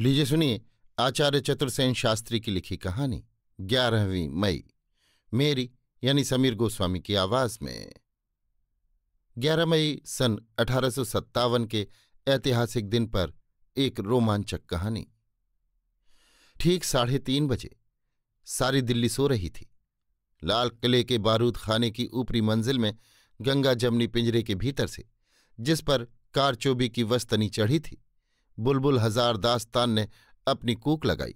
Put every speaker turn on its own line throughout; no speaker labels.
लीजिए सुनिए आचार्य चतुर्सेन शास्त्री की लिखी कहानी ग्यारहवीं मई मेरी यानी समीर गोस्वामी की आवाज में ग्यारह मई सन अठारह के ऐतिहासिक दिन पर एक रोमांचक कहानी ठीक साढ़े तीन बजे सारी दिल्ली सो रही थी लाल किले के बारूद खाने की ऊपरी मंजिल में गंगा जमनी पिंजरे के भीतर से जिस पर कारचोबी की वस्तनी चढ़ी थी बुलबुल हजार दास्तान ने अपनी कूक लगाई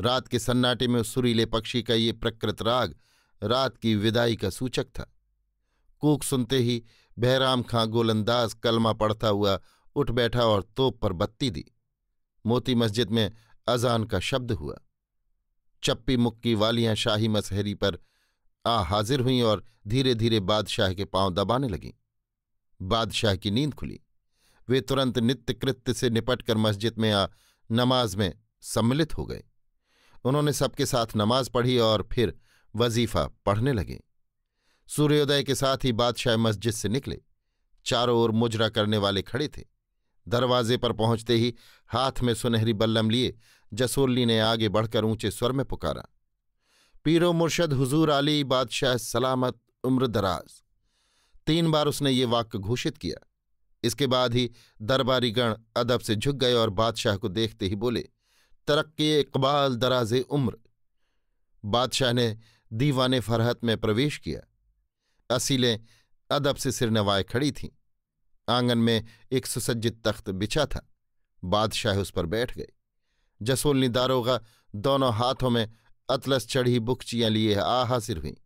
रात के सन्नाटे में उस सुरीले पक्षी का ये प्रकृत राग रात की विदाई का सूचक था कूक सुनते ही बहराम खां गोलंदाज कलमा पढ़ता हुआ उठ बैठा और तोप पर बत्ती दी मोती मस्जिद में अजान का शब्द हुआ चप्पी मुक्की वालियां शाही मसहरी पर आ हाजिर हुईं और धीरे धीरे बादशाह के पांव दबाने लगीं बादशाह की नींद खुली वे तुरंत नित्य कृत्य से निपटकर मस्जिद में आ नमाज में सम्मिलित हो गए उन्होंने सबके साथ नमाज पढ़ी और फिर वजीफा पढ़ने लगे सूर्योदय के साथ ही बादशाह मस्जिद से निकले चारों ओर मुजरा करने वाले खड़े थे दरवाजे पर पहुंचते ही हाथ में सुनहरी बल्लम लिए जसोली ने आगे बढ़कर ऊंचे स्वर में पुकारा पीरो मुर्शद हुजूर अली बादशाह सलामत उम्र दराज तीन बार उसने ये वाक्य घोषित किया इसके बाद ही दरबारी गण अदब से झुक गए और बादशाह को देखते ही बोले तरक्की इकबाल दराज उम्र बादशाह ने दीवाने फरहत में प्रवेश किया असीलें अदब से सिरनवाए खड़ी थीं आंगन में एक सुसज्जित तख्त बिछा था बादशाह उस पर बैठ गए जसोलनी दारोगा दोनों हाथों में अतलस चढ़ी बुकचियां लिए आ हाजिर हुई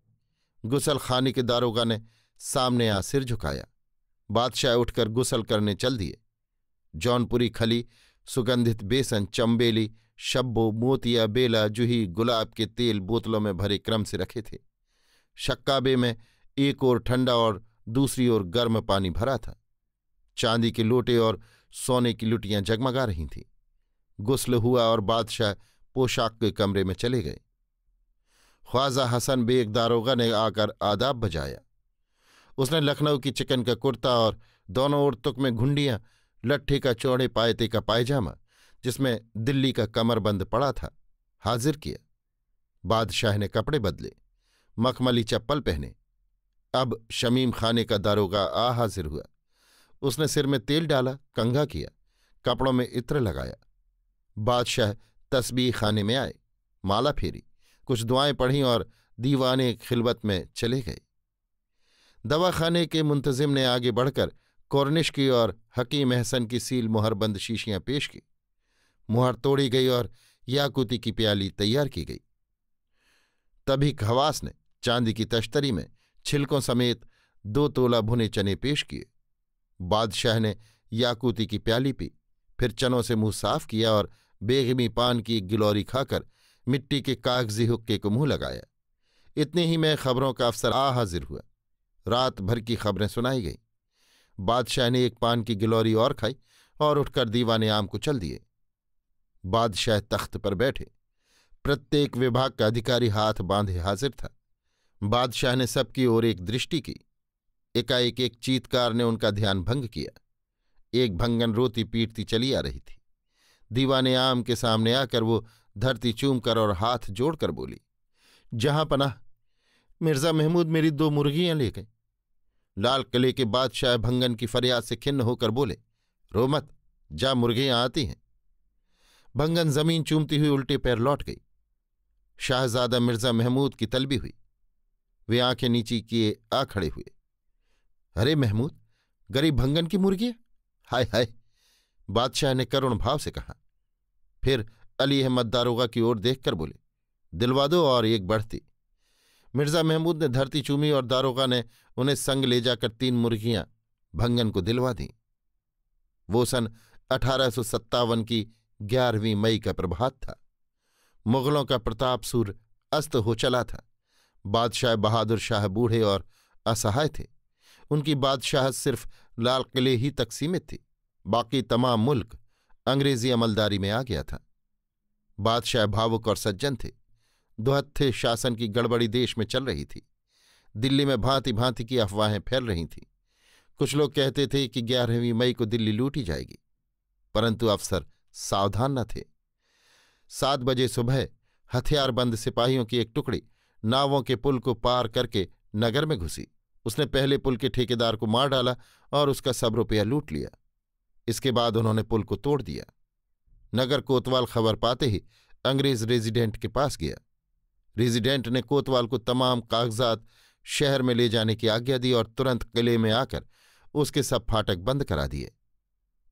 गुसल खानी के दारोगा ने सामने आ सिर झुकाया बादशाह उठकर गुसल करने चल दिए जौनपुरी खली सुगंधित बेसन चंबेली शब्बो मोतिया बेला जूही गुलाब के तेल बोतलों में भरे क्रम से रखे थे शक्काबे में एक ओर ठंडा और दूसरी ओर गर्म पानी भरा था चांदी के लोटे और सोने की लुटियां जगमगा रही थीं गुस्ल हुआ और बादशाह पोशाक के कमरे में चले गए ख्वाजा हसन बेग दारोगा ने आकर आदाब बजाया उसने लखनऊ की चिकन का कुर्ता और दोनों ओरतुक तुक में घुंडियां लट्ठे का चौड़े पायते का पायजामा जिसमें दिल्ली का कमरबंद पड़ा था हाजिर किया बादशाह ने कपड़े बदले मखमली चप्पल पहने अब शमीम खाने का दारोगा आ हाजिर हुआ उसने सिर में तेल डाला कंघा किया कपड़ों में इत्र लगाया बादशाह तस्बी खाने में आए माला फेरी कुछ दुआएं पढ़ीं और दीवाने खिलबत में चले गए दवाखाने के मुंतजिम ने आगे बढ़कर कॉर्निश की और हकीम अहसन की सील मुहरबंद शीशियां पेश की मुहर तोड़ी गई और याकूती की प्याली तैयार की गई तभी खवास ने चांदी की तश्तरी में छिलकों समेत दो तोला भुने चने पेश किए बादशाह ने याकूती की प्याली पी फिर चनों से मुंह साफ किया और बेगमी पान की गिलौरी खाकर मिट्टी के कागजी हुक्के को मुंह लगाया इतने ही मैं खबरों का अफसर आ हाजिर हुआ रात भर की खबरें सुनाई गईं बादशाह ने एक पान की गिलौरी और खाई और उठकर दीवाने आम को चल दिए बादशाह तख्त पर बैठे प्रत्येक विभाग का अधिकारी हाथ बांधे हाजिर था बादशाह ने सबकी ओर एक दृष्टि की एकाएक एक चीतकार ने उनका ध्यान भंग किया एक भंगन रोती पीटती चली आ रही थी दीवाने आम के सामने आकर वो धरती चूमकर और हाथ जोड़कर बोली जहां पनाह मिर्जा महमूद मेरी दो मुर्गियां ले गए लाल किले के बादशाह भंगन की फरियाद से खिन्न होकर बोले रोमत जा मुर्गियां आती हैं भंगन जमीन चूमती हुई उल्टे पैर लौट गई शाहजादा मिर्जा महमूद की तलबी हुई वे आंखें नीची किए आ खड़े हुए अरे महमूद गरीब भंगन की मुर्गियां हाय हाय बादशाह ने करुण भाव से कहा फिर अली अहमद दारोगा की ओर देखकर बोले दिलवा दो और एक बढ़ती मिर्जा महमूद ने धरती चूमी और दारोगा ने उन्हें संग ले जाकर तीन मुर्गियां भंगन को दिलवा दीं वो सन अठारह की ग्यारहवीं मई का प्रभात था मुगलों का प्रताप सूर अस्त हो चला था बादशाह बहादुर शाह बूढ़े और असहाय थे उनकी बादशाह सिर्फ लाल किले ही तक सीमित थी बाकी तमाम मुल्क अंग्रेजी अमलदारी में आ गया था बादशाह भावुक और सज्जन थे दुहत्थे शासन की गड़बड़ी देश में चल रही थी दिल्ली में भांति भांति की अफवाहें फैल रही थीं कुछ लोग कहते थे कि ग्यारहवीं मई को दिल्ली लूटी जाएगी परंतु अफसर सावधान न थे सात बजे सुबह हथियारबंद सिपाहियों की एक टुकड़ी नावों के पुल को पार करके नगर में घुसी उसने पहले पुल के ठेकेदार को मार डाला और उसका सब रुपया लूट लिया इसके बाद उन्होंने पुल को तोड़ दिया नगर कोतवाल खबर पाते ही अंग्रेज रेजिडेंट के पास गया रेजिडेंट ने कोतवाल को तमाम कागजात शहर में ले जाने की आज्ञा दी और तुरंत किले में आकर उसके सब फाटक बंद करा दिए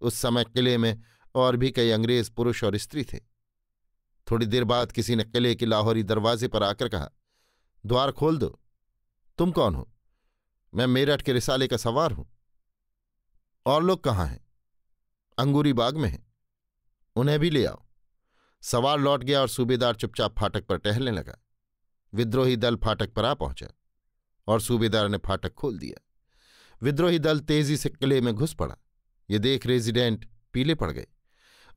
उस समय किले में और भी कई अंग्रेज पुरुष और स्त्री थे थोड़ी देर बाद किसी ने किले के लाहौरी दरवाजे पर आकर कहा द्वार खोल दो तुम कौन हो मैं मेरठ के रिसाले का सवार हूं और लोग कहाँ हैं अंगूरी बाग में हैं उन्हें भी ले आओ सवार लौट गया और सूबेदार चुपचाप फाटक पर टहलने लगा विद्रोही दल फाटक पर आ पहुंचा और सूबेदार ने फाटक खोल दिया विद्रोही दल तेजी से किले में घुस पड़ा ये देख रेजिडेंट पीले पड़ गए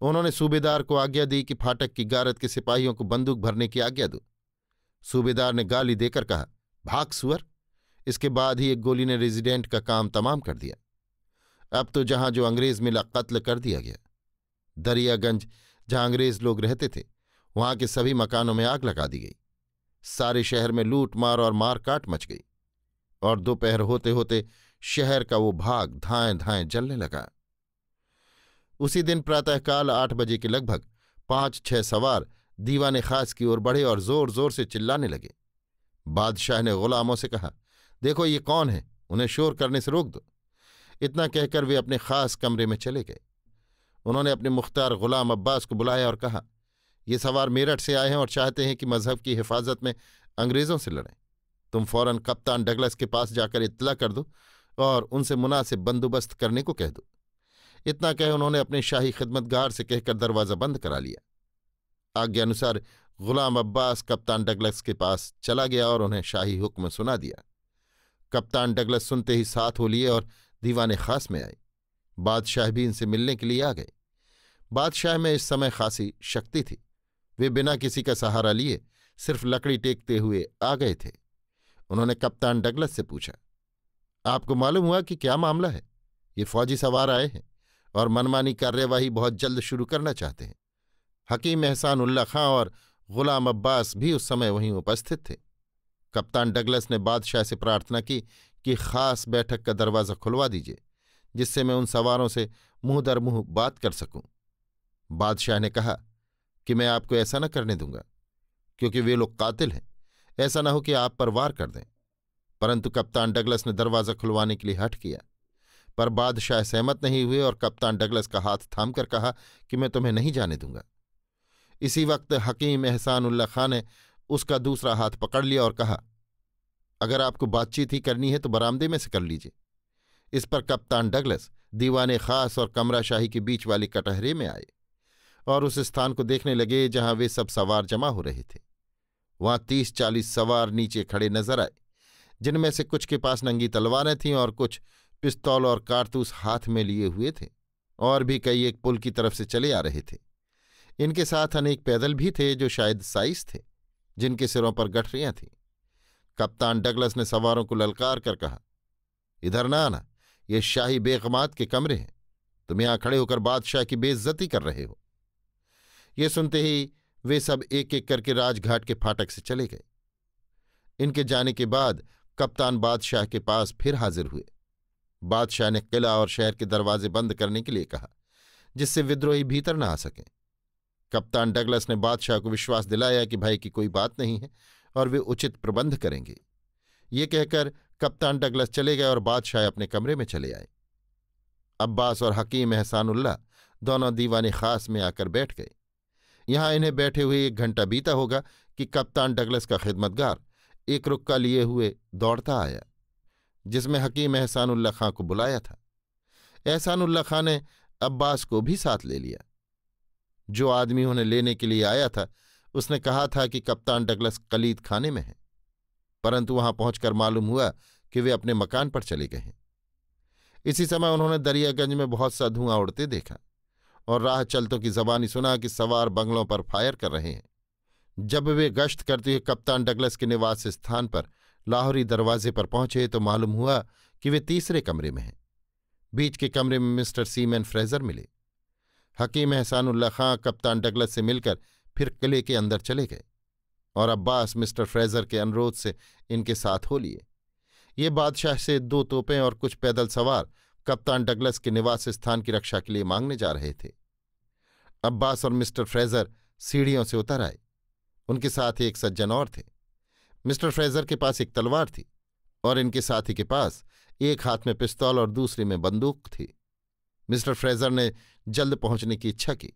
उन्होंने सूबेदार को आज्ञा दी कि फाटक की गारत के सिपाहियों को बंदूक भरने की आज्ञा दो सूबेदार ने गाली देकर कहा भाग सुअर इसके बाद ही एक गोली ने रेजिडेंट का काम तमाम कर दिया अब तो जहां जो अंग्रेज मिला कत्ल कर दिया गया दरियागंज जहां अंग्रेज लोग रहते थे वहां के सभी मकानों में आग लगा दी गई सारे शहर में लूट मार और मारकाट मच गई और दोपहर होते होते शहर का वो भाग धाएं धाएं जलने लगा उसी दिन प्रातःकाल आठ बजे के लगभग पांच छह सवार दीवाने खास की ओर बढ़े और जोर जोर से चिल्लाने लगे बादशाह ने गुलामों से कहा देखो ये कौन है उन्हें शोर करने से रोक दो इतना कहकर वे अपने खास कमरे में चले गए उन्होंने अपने मुख्तार गुलाम अब्बास को बुलाया और कहा ये सवार मेरठ से आए हैं और चाहते हैं कि मजहब की हिफाजत में अंग्रेज़ों से लड़ें तुम फौरन कप्तान डगलस के पास जाकर इतला कर दो और उनसे मुनासिब बंदोबस्त करने को कह दो इतना कह उन्होंने अपने शाही खिदमतगार से कहकर दरवाज़ा बंद करा लिया आज्ञानुसार अनुसार गुलाम अब्बास कप्तान डगलस के पास चला गया और उन्हें शाही हुक्म सुना दिया कप्तान डगलस सुनते ही साथ हो लिए और दीवाने खास में आए बादशाह भी इनसे मिलने के लिए आ गए बादशाह में इस समय खासी शक्ति थी वे बिना किसी का सहारा लिए सिर्फ लकड़ी टेकते हुए आ गए थे उन्होंने कप्तान डगलस से पूछा आपको मालूम हुआ कि क्या मामला है ये फौजी सवार आए हैं और मनमानी कार्यवाही बहुत जल्द शुरू करना चाहते हैं हकीम एहसान उल्ला खां और गुलाम अब्बास भी उस समय वहीं उपस्थित थे कप्तान डगलस ने बादशाह से प्रार्थना की कि खास बैठक का दरवाज़ा खुलवा दीजिए जिससे मैं उन सवारों से मुंह दर मुंह बात कर सकूं बादशाह ने कहा कि मैं आपको ऐसा न करने दूंगा क्योंकि वे लोग कातिल हैं ऐसा ना हो कि आप पर वार कर दें परंतु कप्तान डगलस ने दरवाज़ा खुलवाने के लिए हट किया पर बादशाह सहमत नहीं हुए और कप्तान डगलस का हाथ थाम कर कहा कि मैं तुम्हें नहीं जाने दूंगा इसी वक्त हकीम एहसानुल्ला खान ने उसका दूसरा हाथ पकड़ लिया और कहा अगर आपको बातचीत ही करनी है तो बरामदे में से कर लीजिए इस पर कप्तान डगलस दीवाने खास और कमरा शाही के बीच वाले कटहरे में आए और उस स्थान को देखने लगे जहां वे सब सवार जमा हो रहे थे वहां तीस चालीस सवार नीचे खड़े नजर आए जिनमें से कुछ के पास नंगी तलवारें थीं और कुछ पिस्तौल और कारतूस हाथ में लिए हुए थे और भी कई एक पुल की तरफ से चले आ रहे थे इनके साथ अनेक पैदल भी थे जो शायद साइस थे जिनके सिरों पर गठरियां थीं कप्तान डगलस ने सवारों को ललकार कर कहा इधर ना आना ये शाही बेगमात के कमरे हैं तुम यहां खड़े होकर बादशाह की बेइज्जती कर रहे हो ये सुनते ही वे सब एक एक करके राजघाट के फाटक से चले गए इनके जाने के बाद कप्तान बादशाह के पास फिर हाजिर हुए बादशाह ने किला और शहर के दरवाजे बंद करने के लिए कहा जिससे विद्रोही भीतर न आ सकें कप्तान डगलस ने बादशाह को विश्वास दिलाया कि भाई की कोई बात नहीं है और वे उचित प्रबंध करेंगे ये कहकर कप्तान डगलस चले गए और बादशाह अपने कमरे में चले आए अब्बास और हकीम एहसानुल्लाह दोनों दीवाने खास में आकर बैठ गए यहां इन्हें बैठे हुए एक घंटा बीता होगा कि कप्तान डगलस का खिदमतगार एक रुक्का लिए हुए दौड़ता आया जिसमें हकीम एहसानुल्ला खां को बुलाया था एहसानुल्ला खां ने अब्बास को भी साथ ले लिया जो आदमी उन्हें लेने के लिए आया था उसने कहा था कि कप्तान डगलस कलीद खाने में है परंतु वहां पहुंचकर मालूम हुआ कि वे अपने मकान पर चले गए इसी समय उन्होंने दरियागंज में बहुत सा धुआं उड़ते देखा और राह चलतों की जबानी सुना कि सवार बंगलों पर फायर कर रहे हैं जब वे गश्त करते हुए कप्तान डगलस के निवास स्थान पर लाहौरी दरवाजे पर पहुंचे तो मालूम हुआ कि वे तीसरे कमरे में हैं बीच के कमरे में मिस्टर सीमैन फ्रेजर मिले हकीम एहसानुल्ला खां कप्तान डगलस से मिलकर फिर किले के अंदर चले गए और अब्बास मिस्टर फ्रेजर के अनुरोध से इनके साथ हो लिए ये बादशाह से दो तोपें और कुछ पैदल सवार कप्तान डगलस के निवास स्थान की रक्षा के लिए मांगने जा रहे थे अब्बास और मिस्टर फ्रेजर सीढ़ियों से उतर आए उनके साथ एक सज्जन और थे मिस्टर फ्रेजर के पास एक तलवार थी और इनके साथी के पास एक हाथ में पिस्तौल और दूसरे में बंदूक थी मिस्टर फ्रेजर ने जल्द पहुंचने की इच्छा की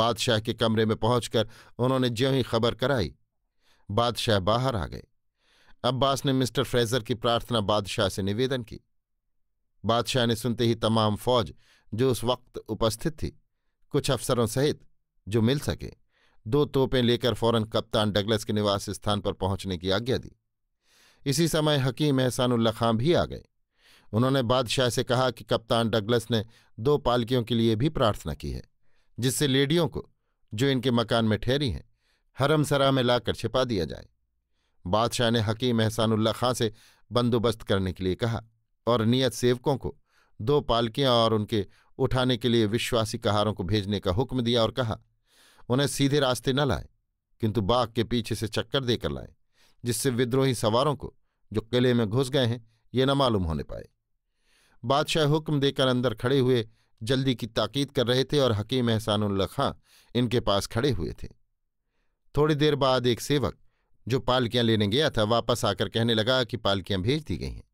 बादशाह के कमरे में पहुंचकर उन्होंने ज्यों ही खबर कराई बादशाह बाहर आ गए अब्बास ने मिस्टर फ्रेजर की प्रार्थना बादशाह से निवेदन की बादशाह ने सुनते ही तमाम फौज जो उस वक्त उपस्थित थी कुछ अफसरों सहित जो मिल सके दो तोपें लेकर फौरन कप्तान डगलस के निवास स्थान पर पहुंचने की आज्ञा दी इसी समय हकीम एहसानुल्ला खां भी आ गए उन्होंने बादशाह से कहा कि कप्तान डगलस ने दो पालकियों के लिए भी प्रार्थना की है जिससे लेडियों को जो इनके मकान में ठहरी हैं हरमसरा में लाकर छिपा दिया जाए बादशाह ने हकीम एहसानुल्ला खां से बंदोबस्त करने के लिए कहा और नियत सेवकों को दो पालकियां और उनके उठाने के लिए विश्वासी कहारों को भेजने का हुक्म दिया और कहा उन्हें सीधे रास्ते न लाए किंतु बाघ के पीछे से चक्कर देकर लाए जिससे विद्रोही सवारों को जो किले में घुस गए हैं ये न मालूम होने पाए बादशाह हुक्म देकर अंदर खड़े हुए जल्दी की ताकीद कर रहे थे और हकीम एहसानुल्ला खां इनके पास खड़े हुए थे थोड़ी देर बाद एक सेवक जो पालकियां लेने गया था वापस आकर कहने लगा कि पालकियां भेज दी गई हैं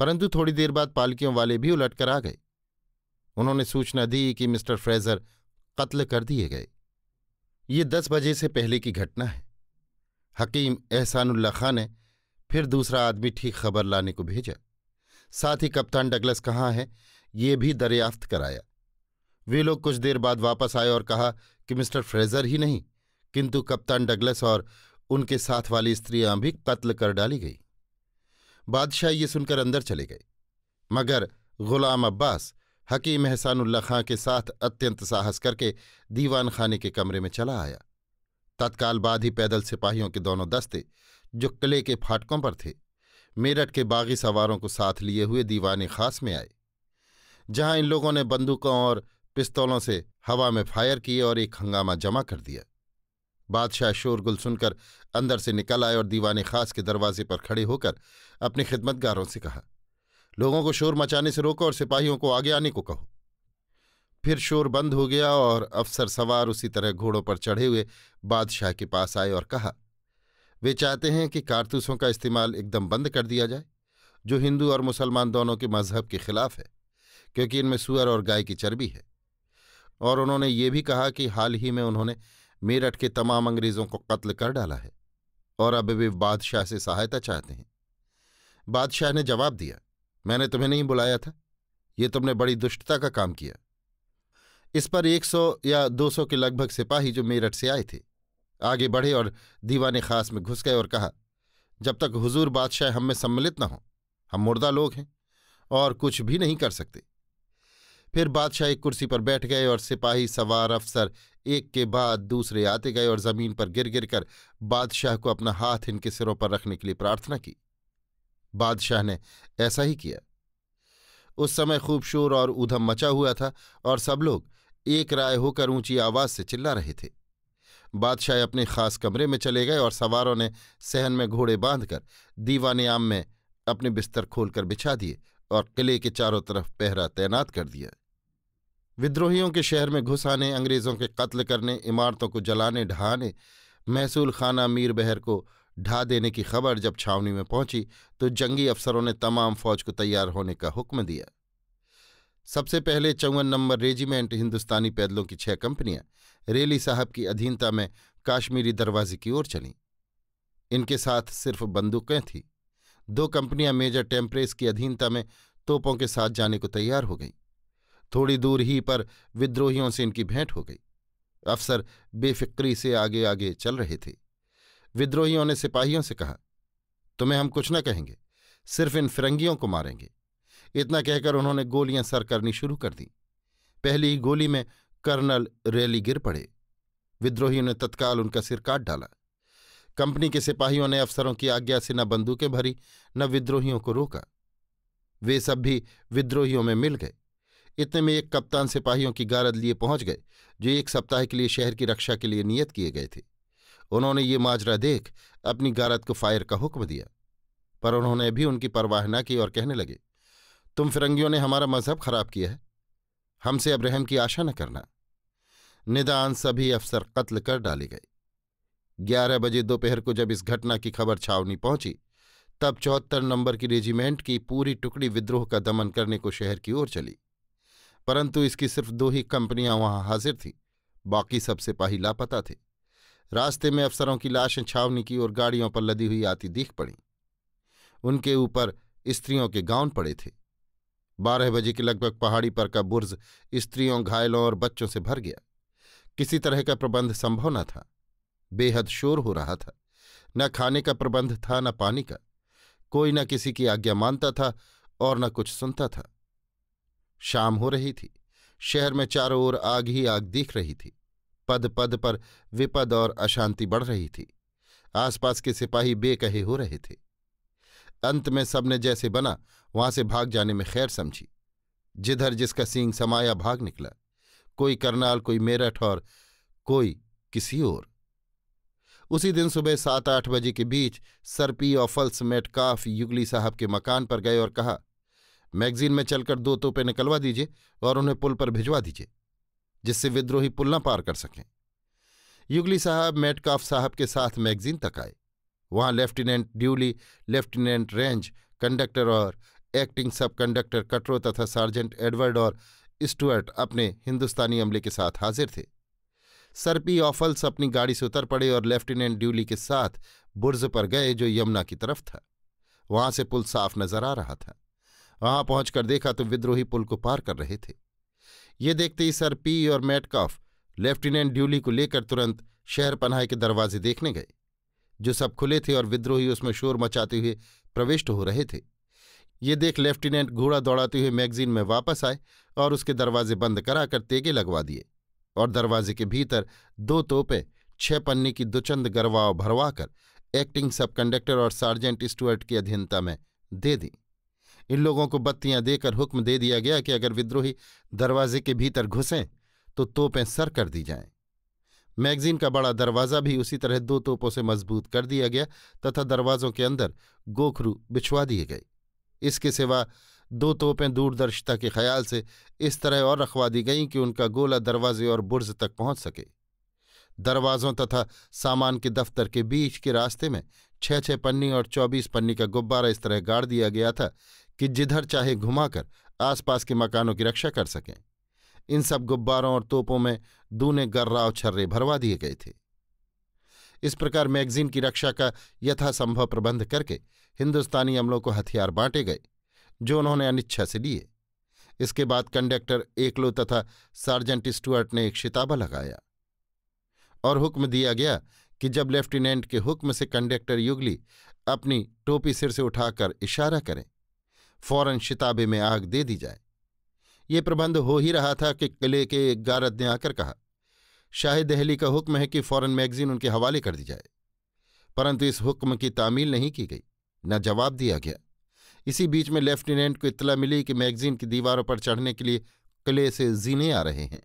परंतु थोड़ी देर बाद पालकियों वाले भी उलट कर आ गए उन्होंने सूचना दी कि मिस्टर फ्रेजर कत्ल कर दिए गए ये दस बजे से पहले की घटना है हकीम एहसानुल्ला खां ने फिर दूसरा आदमी ठीक खबर लाने को भेजा साथ ही कप्तान डगलस कहाँ है ये भी दरियाफ्त कराया वे लोग कुछ देर बाद वापस आए और कहा कि मिस्टर फ्रेजर ही नहीं किंतु कप्तान डगलस और उनके साथ वाली स्त्रियां भी कत्ल कर डाली गई बादशाह ये सुनकर अंदर चले गए मगर गुलाम अब्बास हकीम एहसानुल्ला खां के साथ अत्यंत साहस करके दीवान खाने के कमरे में चला आया तत्काल बाद ही पैदल सिपाहियों के दोनों दस्ते जो किले के फाटकों पर थे मेरठ के बागी सवारों को साथ लिए हुए दीवान खास में आए जहां इन लोगों ने बंदूकों और पिस्तौलों से हवा में फायर किए और एक हंगामा जमा कर दिया बादशाह शोरगुल सुनकर अंदर से निकल आए और दीवाने खास के दरवाजे पर खड़े होकर अपने खिदमतगारों से कहा लोगों को शोर मचाने से रोको और सिपाहियों को आगे आने को कहो फिर शोर बंद हो गया और अफसर सवार उसी तरह घोड़ों पर चढ़े हुए बादशाह के पास आए और कहा वे चाहते हैं कि कारतूसों का इस्तेमाल एकदम बंद कर दिया जाए जो हिंदू और मुसलमान दोनों के मजहब के खिलाफ है क्योंकि इनमें सुअर और गाय की चर्बी है और उन्होंने ये भी कहा कि हाल ही में उन्होंने मेरठ के तमाम अंग्रेजों को कत्ल कर डाला है और अब वे बादशाह से सहायता चाहते हैं बादशाह ने जवाब दिया मैंने तुम्हें नहीं बुलाया था ये तुमने बड़ी दुष्टता का काम किया इस पर 100 या 200 के लगभग सिपाही जो मेरठ से आए थे आगे बढ़े और दीवाने खास में घुस गए और कहा जब तक हुजूर बादशाह हम में सम्मिलित न हो हम मुर्दा लोग हैं और कुछ भी नहीं कर सकते फिर बादशाह एक कुर्सी पर बैठ गए और सिपाही सवार अफसर एक के बाद दूसरे आते गए और जमीन पर गिर गिर कर बादशाह को अपना हाथ इनके सिरों पर रखने के लिए प्रार्थना की बादशाह ने ऐसा ही किया उस समय खूब शोर और ऊधम मचा हुआ था और सब लोग एक राय होकर ऊंची आवाज से चिल्ला रहे थे बादशाह अपने खास कमरे में चले गए और सवारों ने सहन में घोड़े बांधकर दीवाने आम में अपने बिस्तर खोलकर बिछा दिए और किले के चारों तरफ पहरा तैनात कर दिया विद्रोहियों के शहर में घुस आने अंग्रेज़ों के कत्ल करने इमारतों को जलाने ढहाने महसूल खाना मीर बहर को ढा देने की खबर जब छावनी में पहुंची तो जंगी अफसरों ने तमाम फौज को तैयार होने का हुक्म दिया सबसे पहले चौवन नंबर रेजिमेंट हिंदुस्तानी पैदलों की छह कंपनियां रेली साहब की अधीनता में काश्मीरी दरवाजे की ओर चलीं इनके साथ सिर्फ बंदूकें थीं दो कंपनियां मेजर टेम्परेस की अधीनता में तोपों के साथ जाने को तैयार हो गईं थोड़ी दूर ही पर विद्रोहियों से इनकी भेंट हो गई अफसर बेफिक्री से आगे आगे चल रहे थे विद्रोहियों ने सिपाहियों से कहा तुम्हें हम कुछ न कहेंगे सिर्फ इन फिरंगियों को मारेंगे इतना कहकर उन्होंने गोलियां सर करनी शुरू कर दी पहली ही गोली में कर्नल रैली गिर पड़े विद्रोहियों ने तत्काल उनका सिर काट डाला कंपनी के सिपाहियों ने अफसरों की आज्ञा से न बंदूकें भरी न विद्रोहियों को रोका वे सब भी विद्रोहियों में मिल गए इतने में एक कप्तान सिपाहियों की गारद लिए पहुंच गए जो एक सप्ताह के लिए शहर की रक्षा के लिए नियत किए गए थे उन्होंने ये माजरा देख अपनी गारद को फायर का हुक्म दिया पर उन्होंने भी उनकी परवाह न की और कहने लगे तुम फिरंगियों ने हमारा मजहब खराब किया है हमसे अब रहम की आशा न करना निदान सभी अफसर कत्ल कर डाले गए ग्यारह बजे दोपहर को जब इस घटना की खबर छावनी पहुंची तब चौहत्तर नंबर की रेजिमेंट की पूरी टुकड़ी विद्रोह का दमन करने को शहर की ओर चली परंतु इसकी सिर्फ दो ही कंपनियां वहां हाजिर थीं बाकी सब सिपाही लापता थे रास्ते में अफसरों की लाशें छावनी की और गाड़ियों पर लदी हुई आती दिख पड़ी उनके ऊपर स्त्रियों के गाउन पड़े थे बारह बजे के लगभग पहाड़ी पर का बुर्ज स्त्रियों घायलों और बच्चों से भर गया किसी तरह का प्रबंध संभव न था बेहद शोर हो रहा था न खाने का प्रबंध था न पानी का कोई न किसी की आज्ञा मानता था और न कुछ सुनता था शाम हो रही थी शहर में चारों ओर आग ही आग दिख रही थी पद पद पर विपद और अशांति बढ़ रही थी आसपास के सिपाही बेकहे हो रहे थे अंत में सबने जैसे बना वहां से भाग जाने में खैर समझी जिधर जिसका सींग समाया भाग निकला कोई करनाल कोई मेरठ और कोई किसी और उसी दिन सुबह सात आठ बजे के बीच सरपी और फल्स मेटकाफ युगली साहब के मकान पर गए और कहा मैगजीन में चलकर दो तोपे निकलवा दीजिए और उन्हें पुल पर भिजवा दीजिए जिससे विद्रोही पुल न पार कर सकें युगली साहब मेटकाफ साहब के साथ मैगजीन तक आए वहां लेफ्टिनेंट ड्यूली लेफ्टिनेंट रेंज कंडक्टर और एक्टिंग सब कंडक्टर कटरो तथा सार्जेंट एडवर्ड और स्टुअर्ट अपने हिंदुस्तानी अमले के साथ हाजिर थे सरपी ऑफल्स अपनी गाड़ी से उतर पड़े और लेफ्टिनेंट ड्यूली के साथ बुर्ज पर गए जो यमुना की तरफ था वहां से पुल साफ नजर आ रहा था वहां पहुंचकर देखा तो विद्रोही पुल को पार कर रहे थे ये देखते ही सर पी और मैटकॉफ लेफ्टिनेंट ड्यूली को लेकर तुरंत शहर पनाह के दरवाजे देखने गए जो सब खुले थे और विद्रोही उसमें शोर मचाते हुए प्रविष्ट हो रहे थे ये देख लेफ्टिनेंट घोड़ा दौड़ाते हुए मैगजीन में वापस आए और उसके दरवाजे बंद कराकर तेगे लगवा दिए और दरवाजे के भीतर दो तोपे छह पन्नी की दुचंद गरवाव भरवाकर एक्टिंग सब कंडक्टर और सार्जेंट स्टुअर्ट की अधीनता में दे दी इन लोगों को बत्तियां देकर हुक्म दे दिया गया कि अगर विद्रोही दरवाजे के भीतर घुसें तो तोपें सर कर दी जाएं मैगजीन का बड़ा दरवाज़ा भी उसी तरह दो तोपों से मजबूत कर दिया गया तथा दरवाज़ों के अंदर गोखरू बिछवा दिए गए इसके सिवा दो तोपें दूरदर्शिता के ख्याल से इस तरह और रखवा दी गईं कि उनका गोला दरवाजे और बुर्ज तक पहुंच सके दरवाज़ों तथा सामान के दफ्तर के बीच के रास्ते में छः छः पन्नी और चौबीस पन्नी का गुब्बारा इस तरह गाड़ दिया गया था कि जिधर चाहे घुमाकर आसपास के मकानों की रक्षा कर सकें इन सब गुब्बारों और तोपों में दूने गर्राव छर्रे भरवा दिए गए थे इस प्रकार मैगजीन की रक्षा का यथासंभव प्रबंध करके हिंदुस्तानी अमलों को हथियार बांटे गए जो उन्होंने अनिच्छा से लिए इसके बाद कंडक्टर एकलो तथा सार्जेंट स्टुअर्ट ने एक शिताबा लगाया और हुक्म दिया गया कि जब लेफ्टिनेंट के हुक्म से कंडक्टर युगली अपनी टोपी सिर से उठाकर इशारा करें फौरन शिताबे में आग दे दी जाए ये प्रबंध हो ही रहा था कि किले के एक गारद ने आकर कहा शाह दहली का हुक्म है कि फौरन मैगजीन उनके हवाले कर दी जाए परंतु इस हुक्म की तामील नहीं की गई न जवाब दिया गया इसी बीच में लेफ्टिनेंट को इतला मिली कि मैगजीन की दीवारों पर चढ़ने के लिए किले से जीने आ रहे हैं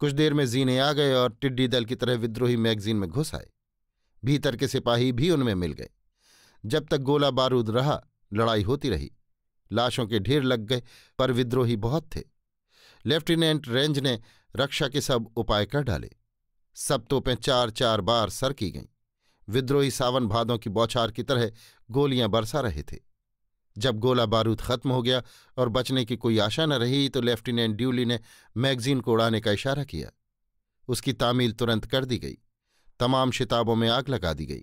कुछ देर में जीने आ गए और टिड्डी दल की तरह विद्रोही मैगजीन में घुस आए भीतर के सिपाही भी उनमें मिल गए जब तक गोला बारूद रहा लड़ाई होती रही लाशों के ढेर लग गए पर विद्रोही बहुत थे लेफ्टिनेंट रेंज ने रक्षा के सब उपाय कर डाले सब तोपें चार चार बार सर की गईं विद्रोही सावन भादों की बौछार की तरह गोलियां बरसा रहे थे जब गोला बारूद खत्म हो गया और बचने की कोई आशा न रही तो लेफ्टिनेंट ड्यूली ने मैगजीन को उड़ाने का इशारा किया उसकी तामील तुरंत कर दी गई तमाम शिताबों में आग लगा दी गई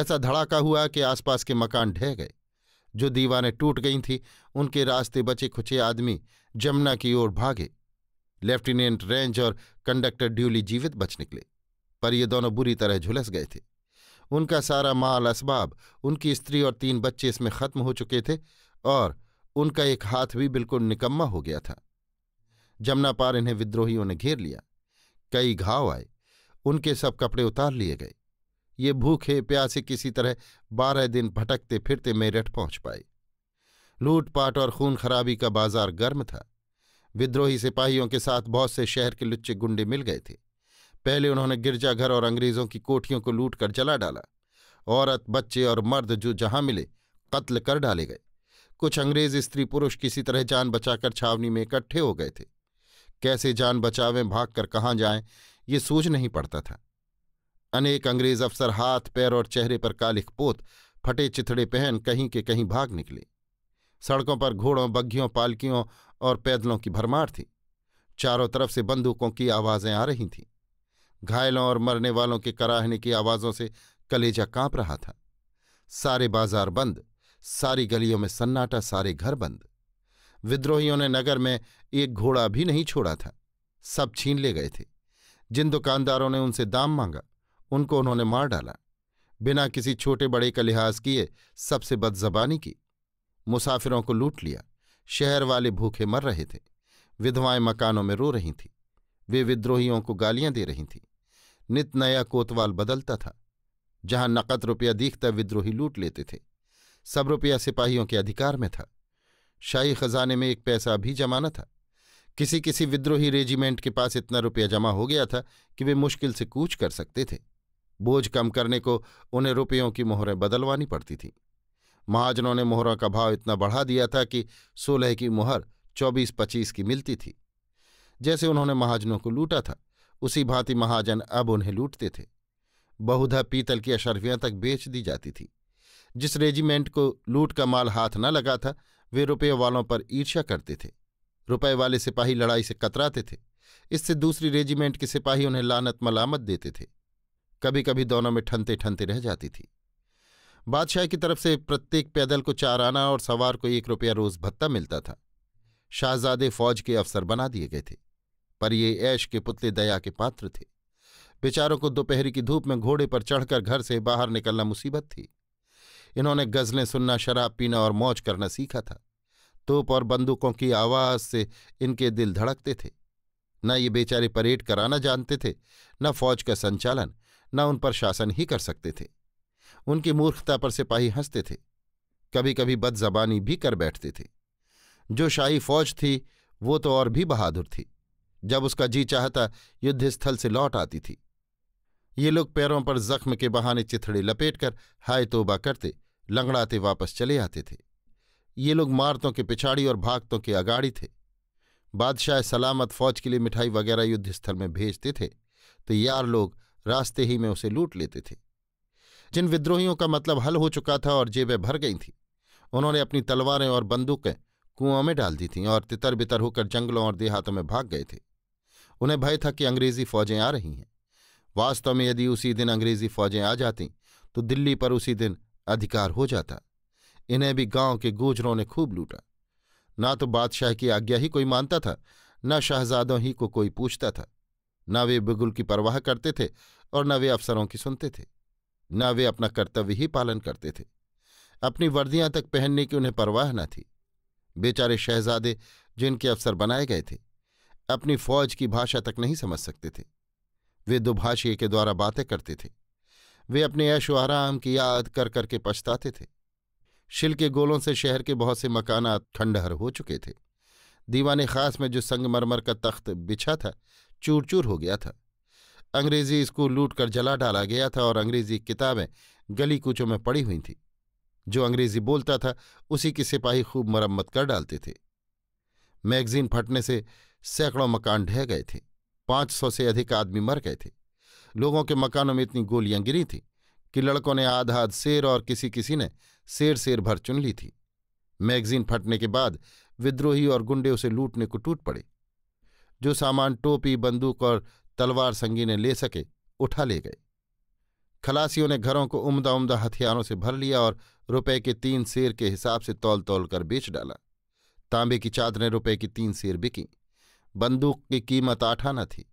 ऐसा धड़ाका हुआ कि आसपास के मकान ढह गए जो दीवाने टूट गई थीं उनके रास्ते बचे खुचे आदमी जमुना की ओर भागे लेफ्टिनेंट रेंज और कंडक्टर ड्यूली जीवित बच निकले पर ये दोनों बुरी तरह झुलस गए थे उनका सारा माल असबाब उनकी स्त्री और तीन बच्चे इसमें खत्म हो चुके थे और उनका एक हाथ भी बिल्कुल निकम्मा हो गया था जमुना पार इन्हें विद्रोहियों ने घेर लिया कई घाव आए उनके सब कपड़े उतार लिए गए ये भूखे प्यासे किसी तरह बारह दिन भटकते फिरते मेरठ पहुंच पाए लूटपाट और खून खराबी का बाजार गर्म था विद्रोही सिपाहियों के साथ बहुत से शहर के लुच्चे गुंडे मिल गए थे पहले उन्होंने गिरजाघर और अंग्रेजों की कोठियों को लूट कर जला डाला औरत बच्चे और मर्द जो जहां मिले कत्ल कर डाले गए कुछ अंग्रेज स्त्री पुरुष किसी तरह जान बचाकर छावनी में इकट्ठे हो गए थे कैसे जान बचावें भागकर कहाँ जाएं ये सूझ नहीं पड़ता था अनेक अंग्रेज अफसर हाथ पैर और चेहरे पर कालिक पोत फटे चिथड़े पहन कहीं के कहीं भाग निकले सड़कों पर घोड़ों बग्घियों पालकियों और पैदलों की भरमार थी चारों तरफ से बंदूकों की आवाज़ें आ रही थीं घायलों और मरने वालों के कराहने की आवाज़ों से कलेजा कांप रहा था सारे बाजार बंद सारी गलियों में सन्नाटा सारे घर बंद विद्रोहियों ने नगर में एक घोड़ा भी नहीं छोड़ा था सब छीन ले गए थे जिन दुकानदारों ने उनसे दाम मांगा उनको उन्होंने मार डाला बिना किसी छोटे बड़े का लिहाज किए सबसे बदजबानी की मुसाफिरों को लूट लिया शहर वाले भूखे मर रहे थे विधवाएं मकानों में रो रही थीं वे विद्रोहियों को गालियां दे रही थीं नित नया कोतवाल बदलता था जहां नकद रुपया दिखता विद्रोही लूट लेते थे सब रुपया सिपाहियों के अधिकार में था शाही खजाने में एक पैसा भी जमा न था किसी किसी विद्रोही रेजिमेंट के पास इतना रुपया जमा हो गया था कि वे मुश्किल से कूच कर सकते थे बोझ कम करने को उन्हें रुपयों की मोहरें बदलवानी पड़ती थीं महाजनों ने मोहरों का भाव इतना बढ़ा दिया था कि सोलह की मोहर चौबीस पच्चीस की मिलती थी जैसे उन्होंने महाजनों को लूटा था उसी भांति महाजन अब उन्हें लूटते थे बहुधा पीतल की अशर्फियां तक बेच दी जाती थी जिस रेजिमेंट को लूट का माल हाथ न लगा था वे रुपये वालों पर ईर्ष्या करते थे रुपये वाले सिपाही लड़ाई से कतराते थे इससे दूसरी रेजिमेंट के सिपाही उन्हें लानत मलामत देते थे कभी कभी दोनों में ठनते ठनते रह जाती थी बादशाह की तरफ से प्रत्येक पैदल को चार आना और सवार को एक रुपया रोज भत्ता मिलता था शाहजादे फौज के अफसर बना दिए गए थे पर ये ऐश के पुतले दया के पात्र थे बेचारों को दोपहरी की धूप में घोड़े पर चढ़कर घर से बाहर निकलना मुसीबत थी इन्होंने गज़लें सुनना शराब पीना और मौज करना सीखा था तोप और बंदूकों की आवाज़ से इनके दिल धड़कते थे न ये बेचारे परेड कराना जानते थे न फौज का संचालन न उन पर शासन ही कर सकते थे उनकी मूर्खता पर सिपाही हंसते थे कभी कभी बदजबानी भी कर बैठते थे जो शाही फौज थी वो तो और भी बहादुर थी जब उसका जी चाहता युद्धस्थल से लौट आती थी ये लोग पैरों पर जख्म के बहाने चिथड़े लपेटकर हाय तोबा करते लंगड़ाते वापस चले आते थे ये लोग मारतों के पिछाड़ी और भागतों के अगाड़ी थे बादशाह सलामत फौज के लिए मिठाई वगैरह युद्धस्थल में भेजते थे तो यार लोग रास्ते ही में उसे लूट लेते थे जिन विद्रोहियों का मतलब हल हो चुका था और जेबें भर गई थीं उन्होंने अपनी तलवारें और बंदूकें कुओं में डाल दी थीं और तितर बितर होकर जंगलों और देहातों में भाग गए थे उन्हें भय था कि अंग्रेजी फौजें आ रही हैं वास्तव में यदि उसी दिन अंग्रेजी फौजें आ जाती तो दिल्ली पर उसी दिन अधिकार हो जाता इन्हें भी गांव के गोजरों ने खूब लूटा ना तो बादशाह की आज्ञा ही कोई मानता था न शहजादों ही को कोई पूछता था न वे बिगुल की परवाह करते थे और न वे अफसरों की सुनते थे न वे अपना कर्तव्य ही पालन करते थे अपनी वर्दियां तक पहनने की उन्हें परवाह न थी बेचारे शहजादे जिनके अफसर बनाए गए थे अपनी फौज की भाषा तक नहीं समझ सकते थे वे दुभाषी के द्वारा बातें करते थे वे अपने ऐशो आराम की याद कर करके पछताते थे शिल के गोलों से शहर के बहुत से मकाना खंडहर हो चुके थे दीवाने खास में जो संगमरमर का तख्त बिछा था चूर चूर हो गया था अंग्रेजी स्कूल लूटकर जला डाला गया था और अंग्रेजी किताबें गली कूचों में पड़ी हुई थीं जो अंग्रेजी बोलता था उसी की सिपाही खूब मरम्मत कर डालते थे मैगजीन फटने से सैकड़ों मकान ढह गए थे पाँच सौ से अधिक आदमी मर गए थे लोगों के मकानों में इतनी गोलियां गिरी थीं कि लड़कों ने आध आध शेर और किसी किसी ने शेर शेर भर चुन ली थी मैगजीन फटने के बाद विद्रोही और गुंडे उसे लूटने को टूट पड़े जो सामान टोपी बंदूक और तलवार संगीने ले सके उठा ले गए खलासियों ने घरों को उम्दा उम्दा हथियारों से भर लिया और रुपए के तीन सेर के हिसाब से तौल तौल कर बेच डाला तांबे की चादरें रुपए की तीन सेर बिकी बंदूक की कीमत आठाना थी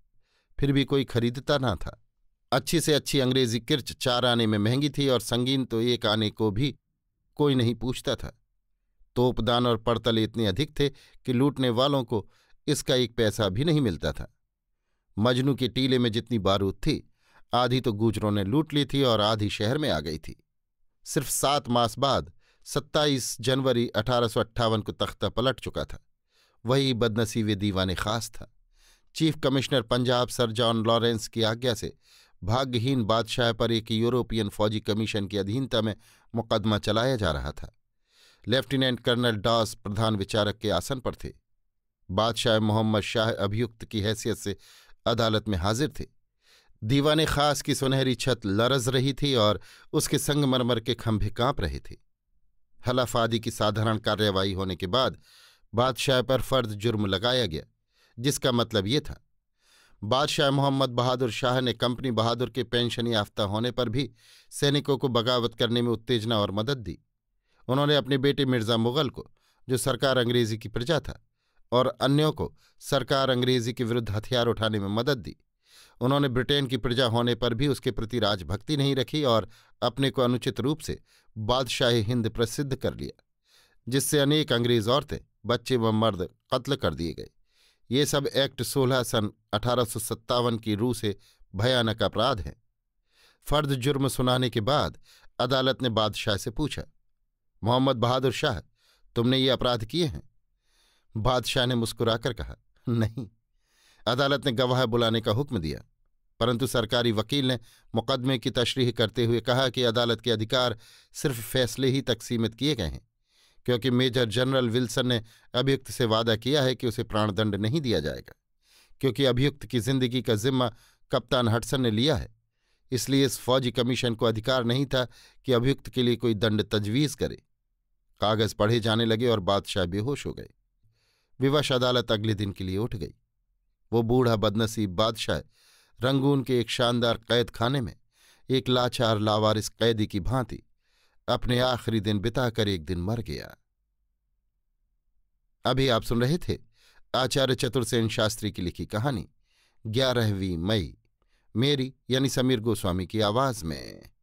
फिर भी कोई खरीदता ना था अच्छी से अच्छी अंग्रेजी किर्च चार आने में महंगी थी और संगीन तो एक आने को भी कोई नहीं पूछता था तोपदान और पड़तल इतने अधिक थे कि लूटने वालों को इसका एक पैसा भी नहीं मिलता था मजनू के टीले में जितनी बारूद थी आधी तो गुजरों ने लूट ली थी और आधी शहर में आ गई थी सिर्फ सात मास बाद 27 जनवरी अठारह को तख्ता पलट चुका था वही बदनसीब दीवाने खास था chief commissioner Punjab sir John Lawrence की आज्ञा से भाग्यहीन बादशाह पर एक यूरोपियन फौजी कमीशन की अधीनता में मुकदमा चलाया जा रहा था लेफ्टिनेंट कर्नल डॉस प्रधान विचारक के आसन पर थे बादशाह मोहम्मद शाह अभियुक्त की हैसियत से अदालत में हाजिर थे दीवाने खास की सुनहरी छत लरज रही थी और उसके संगमरमर के खंभे कांप रहे थे हलाफादी आदि की साधारण कार्यवाही होने के बाद बादशाह पर फर्द जुर्म लगाया गया जिसका मतलब ये था बादशाह मोहम्मद बहादुर शाह ने कंपनी बहादुर के पेंशन याफ्ता होने पर भी सैनिकों को बगावत करने में उत्तेजना और मदद दी उन्होंने अपने बेटे मिर्ज़ा मुगल को जो सरकार अंग्रेजी की प्रजा था और अन्यों को सरकार अंग्रेजी के विरुद्ध हथियार उठाने में मदद दी उन्होंने ब्रिटेन की प्रजा होने पर भी उसके प्रति राजभक्ति नहीं रखी और अपने को अनुचित रूप से बादशाही हिंद प्रसिद्ध कर लिया जिससे अनेक अंग्रेज औरतें बच्चे व मर्द कत्ल कर दिए गए ये सब एक्ट 16 सन अठारह की रूह से भयानक अपराध हैं फर्द जुर्म सुनाने के बाद अदालत ने बादशाह से पूछा मोहम्मद बहादुर शाह तुमने ये अपराध किए हैं बादशाह ने मुस्कुराकर कहा नहीं अदालत ने गवाह बुलाने का हुक्म दिया परंतु सरकारी वकील ने मुकदमे की तशरीह करते हुए कहा कि अदालत के अधिकार सिर्फ फैसले ही तक सीमित किए गए हैं क्योंकि मेजर जनरल विल्सन ने अभियुक्त से वादा किया है कि उसे प्राणदंड नहीं दिया जाएगा क्योंकि अभियुक्त की जिंदगी का जिम्मा कप्तान हटसन ने लिया है इसलिए इस फौजी कमीशन को अधिकार नहीं था कि अभियुक्त के लिए कोई दंड तजवीज़ करे कागज़ पढ़े जाने लगे और बादशाह बेहोश हो गए विवश अदालत अगले दिन के लिए उठ गई वो बूढ़ा बदनसीब बादशाह रंगून के एक शानदार कैद खाने में एक लाचार लावारिस कैदी की भांति अपने आखिरी दिन बिताकर एक दिन मर गया अभी आप सुन रहे थे आचार्य चतुर्सेन शास्त्री की लिखी कहानी ग्यारहवीं मई मेरी यानी समीर गोस्वामी की आवाज में